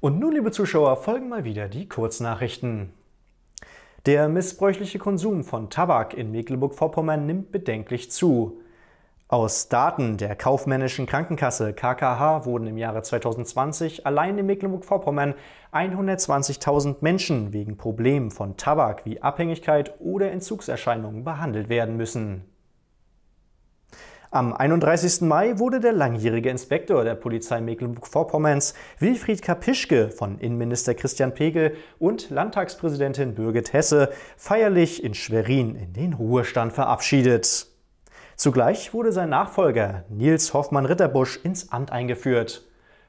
Und nun, liebe Zuschauer, folgen mal wieder die Kurznachrichten. Der missbräuchliche Konsum von Tabak in Mecklenburg-Vorpommern nimmt bedenklich zu. Aus Daten der kaufmännischen Krankenkasse KKH wurden im Jahre 2020 allein in Mecklenburg-Vorpommern 120.000 Menschen wegen Problemen von Tabak wie Abhängigkeit oder Entzugserscheinungen behandelt werden müssen. Am 31. Mai wurde der langjährige Inspektor der Polizei Mecklenburg-Vorpommerns Wilfried Kapischke von Innenminister Christian Pegel und Landtagspräsidentin Birgit Hesse feierlich in Schwerin in den Ruhestand verabschiedet. Zugleich wurde sein Nachfolger Nils Hoffmann Ritterbusch ins Amt eingeführt.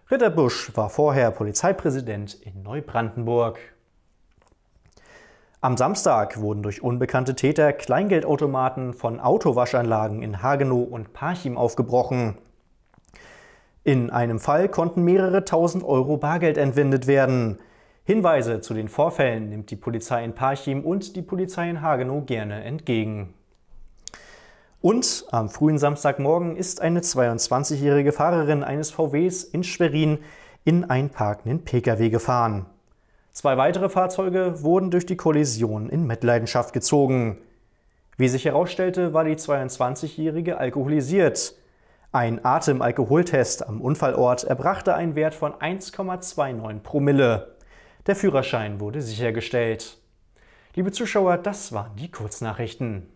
Ritterbusch war vorher Polizeipräsident in Neubrandenburg. Am Samstag wurden durch unbekannte Täter Kleingeldautomaten von Autowaschanlagen in Hagenow und Parchim aufgebrochen. In einem Fall konnten mehrere tausend Euro Bargeld entwendet werden. Hinweise zu den Vorfällen nimmt die Polizei in Parchim und die Polizei in Hagenow gerne entgegen. Und am frühen Samstagmorgen ist eine 22-jährige Fahrerin eines VWs in Schwerin in ein parkenden Pkw gefahren. Zwei weitere Fahrzeuge wurden durch die Kollision in Mitleidenschaft gezogen. Wie sich herausstellte, war die 22-Jährige alkoholisiert. Ein Atemalkoholtest am Unfallort erbrachte einen Wert von 1,29 Promille. Der Führerschein wurde sichergestellt. Liebe Zuschauer, das waren die Kurznachrichten.